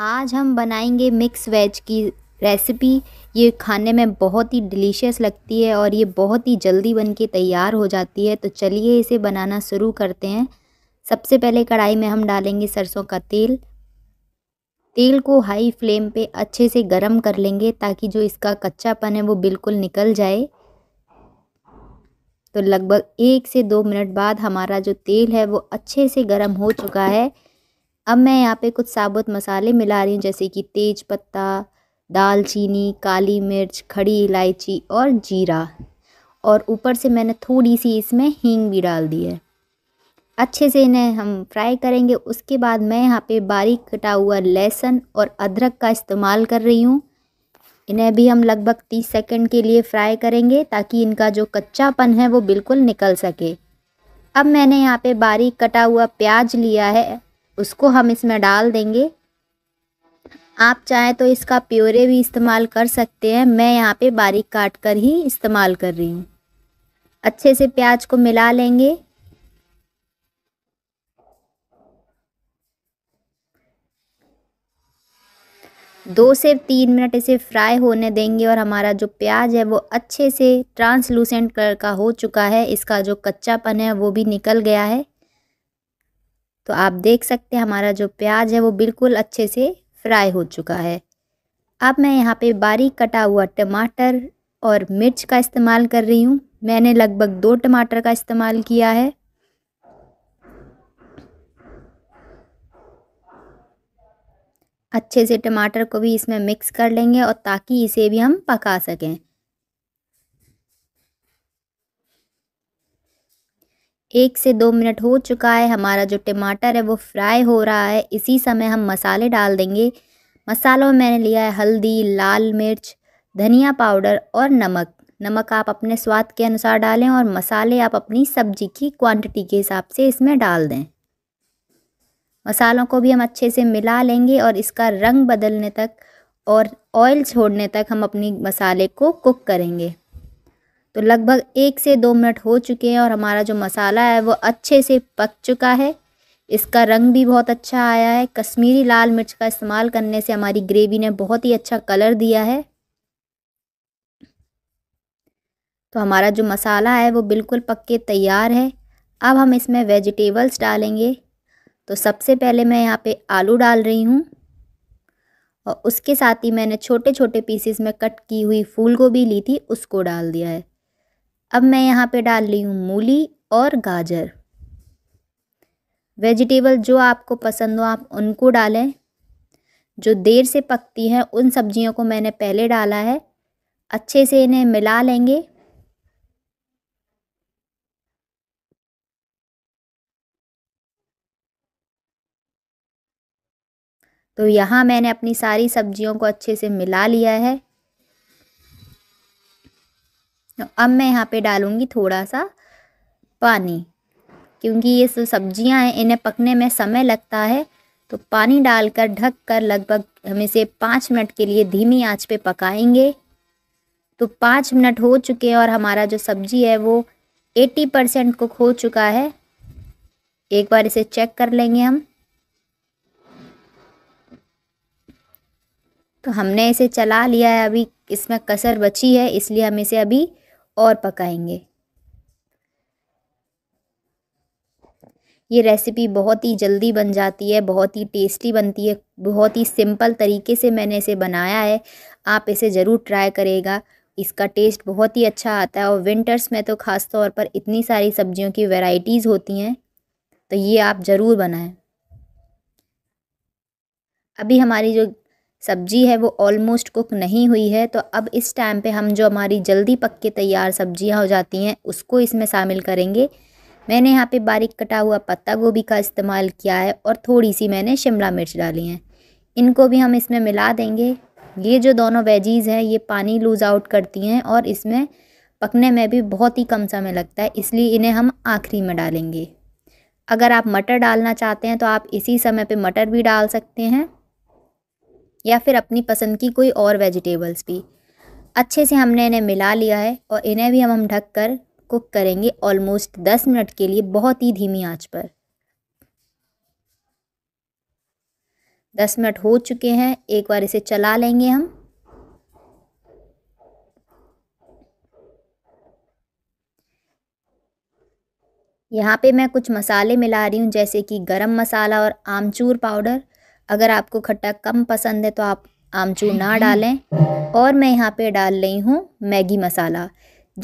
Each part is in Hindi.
आज हम बनाएंगे मिक्स वेज की रेसिपी ये खाने में बहुत ही डिलीशियस लगती है और ये बहुत ही जल्दी बन के तैयार हो जाती है तो चलिए इसे बनाना शुरू करते हैं सबसे पहले कढ़ाई में हम डालेंगे सरसों का तेल तेल को हाई फ्लेम पे अच्छे से गरम कर लेंगे ताकि जो इसका कच्चापन है वो बिल्कुल निकल जाए तो लगभग एक से दो मिनट बाद हमारा जो तेल है वो अच्छे से गर्म हो चुका है अब मैं यहाँ पे कुछ साबुत मसाले मिला रही हूँ जैसे कि तेज पत्ता दालचीनी काली मिर्च खड़ी इलायची और जीरा और ऊपर से मैंने थोड़ी सी इसमें हींग भी डाल दी है अच्छे से इन्हें हम फ्राई करेंगे उसके बाद मैं यहाँ पे बारीक कटा हुआ लहसुन और अदरक का इस्तेमाल कर रही हूँ इन्हें भी हम लगभग तीस सेकंड के लिए फ्राई करेंगे ताकि इनका जो कच्चापन है वो बिल्कुल निकल सके अब मैंने यहाँ पे बारीक कटा हुआ प्याज लिया है उसको हम इसमें डाल देंगे आप चाहें तो इसका प्योरे भी इस्तेमाल कर सकते हैं मैं यहाँ पे बारीक काट कर ही इस्तेमाल कर रही हूँ अच्छे से प्याज को मिला लेंगे दो से तीन मिनट इसे फ्राई होने देंगे और हमारा जो प्याज है वो अच्छे से ट्रांसलूसेंट कलर का हो चुका है इसका जो कच्चापन है वो भी निकल गया है तो आप देख सकते हैं हमारा जो प्याज है वो बिल्कुल अच्छे से फ्राई हो चुका है अब मैं यहाँ पे बारीक कटा हुआ टमाटर और मिर्च का इस्तेमाल कर रही हूँ मैंने लगभग दो टमाटर का इस्तेमाल किया है अच्छे से टमाटर को भी इसमें मिक्स कर लेंगे और ताकि इसे भी हम पका सकें एक से दो मिनट हो चुका है हमारा जो टमाटर है वो फ्राई हो रहा है इसी समय हम मसाले डाल देंगे मसालों में मैंने लिया है हल्दी लाल मिर्च धनिया पाउडर और नमक नमक आप अपने स्वाद के अनुसार डालें और मसाले आप अपनी सब्जी की क्वांटिटी के हिसाब से इसमें डाल दें मसालों को भी हम अच्छे से मिला लेंगे और इसका रंग बदलने तक और ऑयल छोड़ने तक हम अपनी मसाले को कुक करेंगे तो लगभग एक से दो मिनट हो चुके हैं और हमारा जो मसाला है वो अच्छे से पक चुका है इसका रंग भी बहुत अच्छा आया है कश्मीरी लाल मिर्च का इस्तेमाल करने से हमारी ग्रेवी ने बहुत ही अच्छा कलर दिया है तो हमारा जो मसाला है वो बिल्कुल पक के तैयार है अब हम इसमें वेजिटेबल्स डालेंगे तो सबसे पहले मैं यहाँ पे आलू डाल रही हूँ और उसके साथ ही मैंने छोटे छोटे पीसेस में कट की हुई फूल गोभी ली थी उसको डाल दिया है अब मैं यहाँ पे डाल रही हूँ मूली और गाजर वेजिटेबल जो आपको पसंद हो आप उनको डालें जो देर से पकती हैं उन सब्जियों को मैंने पहले डाला है अच्छे से इन्हें मिला लेंगे तो यहाँ मैंने अपनी सारी सब्जियों को अच्छे से मिला लिया है अब मैं यहाँ पे डालूँगी थोड़ा सा पानी क्योंकि ये सब सब्जियाँ हैं इन्हें पकने में समय लगता है तो पानी डालकर ढक कर लगभग हम इसे पाँच मिनट के लिए धीमी आंच पे पकाएंगे तो पाँच मिनट हो चुके हैं और हमारा जो सब्जी है वो एट्टी परसेंट कुक हो चुका है एक बार इसे चेक कर लेंगे हम तो हमने इसे चला लिया है अभी इसमें कसर बची है इसलिए हम इसे अभी और पकाएंगे ये रेसिपी बहुत ही जल्दी बन जाती है बहुत ही टेस्टी बनती है बहुत ही सिंपल तरीके से मैंने इसे बनाया है आप इसे ज़रूर ट्राई करेगा इसका टेस्ट बहुत ही अच्छा आता है और विंटर्स में तो ख़ास तौर पर इतनी सारी सब्जियों की वेराइटीज़ होती हैं तो ये आप ज़रूर बनाएं अभी हमारी जो सब्जी है वो ऑलमोस्ट कुक नहीं हुई है तो अब इस टाइम पे हम जो हमारी जल्दी पक के तैयार सब्जियां हो जाती हैं उसको इसमें शामिल करेंगे मैंने यहाँ पे बारीक कटा हुआ पत्ता गोभी का इस्तेमाल किया है और थोड़ी सी मैंने शिमला मिर्च डाली है इनको भी हम इसमें मिला देंगे ये जो दोनों वेजीज़ हैं ये पानी लूज़ आउट करती हैं और इसमें पकने में भी बहुत ही कम समय लगता है इसलिए इन्हें हम आखिरी में डालेंगे अगर आप मटर डालना चाहते हैं तो आप इसी समय पे मटर भी डाल सकते हैं या फिर अपनी पसंद की कोई और वेजिटेबल्स भी अच्छे से हमने इन्हें मिला लिया है और इन्हें भी हम हम ढक कर कुक करेंगे ऑलमोस्ट दस मिनट के लिए बहुत ही धीमी आंच पर दस मिनट हो चुके हैं एक बार इसे चला लेंगे हम यहाँ पे मैं कुछ मसाले मिला रही हूँ जैसे कि गरम मसाला और आमचूर पाउडर अगर आपको खट्टा कम पसंद है तो आप आमचूर ना डालें और मैं यहाँ पे डाल रही हूँ मैगी मसाला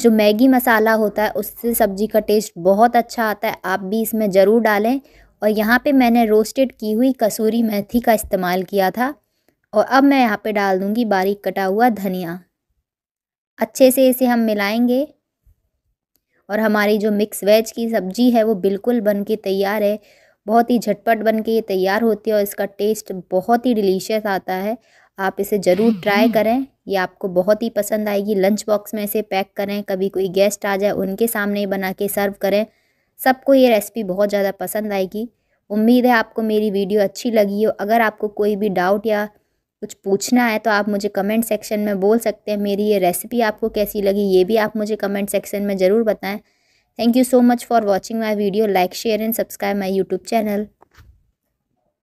जो मैगी मसाला होता है उससे सब्ज़ी का टेस्ट बहुत अच्छा आता है आप भी इसमें ज़रूर डालें और यहाँ पे मैंने रोस्टेड की हुई कसूरी मेथी का इस्तेमाल किया था और अब मैं यहाँ पे डाल दूँगी बारीक कटा हुआ धनिया अच्छे से इसे हम मिलाएँगे और हमारी जो मिक्स वेज की सब्ज़ी है वो बिल्कुल बन के तैयार है बहुत ही झटपट बन के ये तैयार होती है और इसका टेस्ट बहुत ही डिलीशियस आता है आप इसे ज़रूर हम्म, ट्राई हम्म। करें ये आपको बहुत ही पसंद आएगी लंच बॉक्स में इसे पैक करें कभी कोई गेस्ट आ जाए उनके सामने बना के सर्व करें सबको ये रेसिपी बहुत ज़्यादा पसंद आएगी उम्मीद है आपको मेरी वीडियो अच्छी लगी हो अगर आपको कोई भी डाउट या कुछ पूछना है तो आप मुझे कमेंट सेक्शन में बोल सकते हैं मेरी ये रेसिपी आपको कैसी लगी ये भी आप मुझे कमेंट सेक्शन में ज़रूर बताएं Thank you so much for watching my video. Like, share and subscribe my YouTube channel.